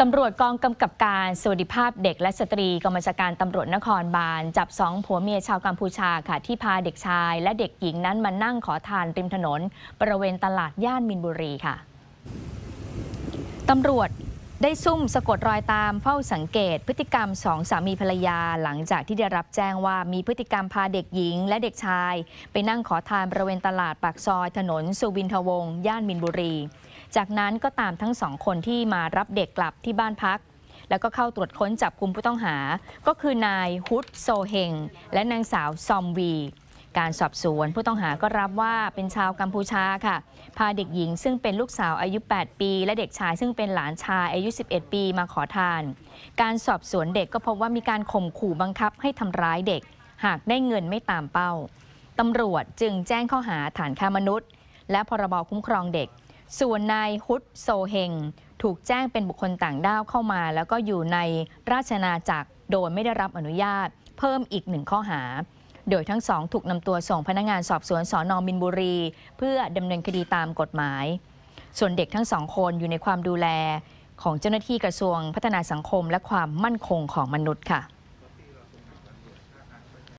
ตำรวจกองกำกับการสวัสดิภาพเด็กและสตรีกองบัญชาการตำรวจนครบาล จับสองผัวเมียชาวกัมพูชาค่ะที่พาเด็กชายและเด็กหญิงนั้นมานั่งขอทานริมถนนบริเวณตลาดย่านมินบุรีค่ะตำรวจได้ซุ่มสะกดรอยตามเฝ้าสังเกต พฤติกรรมสองสามีภรรยา หลังจากที่ได้รับแจ้งว่า มีพฤติกรรมพาเด็กหญิงและเด็กชายไปนั่งขอทานบริเวณตลาดปากซอย ถนนสุวินทวงศ์ย่านมินบุรีจากนั้นก็ตามทั้งสองคนที่มารับเด็กกลับที่บ้านพัก แล้วก็เข้าตรวจค้นจับกลุ่มผู้ต้องหา ก็คือนายฮุดโซเฮงและนางสาวซอมวี การสอบสวนผู้ต้องหาก็รับว่าเป็นชาวกัมพูชาค่ะพาเด็กหญิงซึ่งเป็นลูกสาวอายุ 8 ปี และเด็กชายซึ่งเป็นหลานชายอายุ 11 ปีมาขอทาน การสอบสวนเด็กก็พบว่ามีการข่มขู่บังคับให้ทำร้ายเด็ก หากได้เงินไม่ตามเป้าตำรวจจึงแจ้งข้อหาฐานฆ่ามนุษย์ และพรบคุ้มครองเด็กส่วนนายฮุดโซเฮงถูกแจ้งเป็นบุคคลต่างด้าวเข้ามา แล้วก็อยู่ในราชนาจักรโดยไม่ได้รับอนุญาต เพิ่มอีกหนึ่งข้อหา โดยทั้งสองถูกนำตัวส่งพนักงาน สอบสวนสอนอมินบุรี เพื่อดำเนินคดีตามกฎหมาย ส่วนเด็กทั้งสองคนอยู่ในความดูแล ของเจ้าหน้าที่กระทรวงพัฒนาสังคม และความมั่นคงของมนุษย์ค่ะ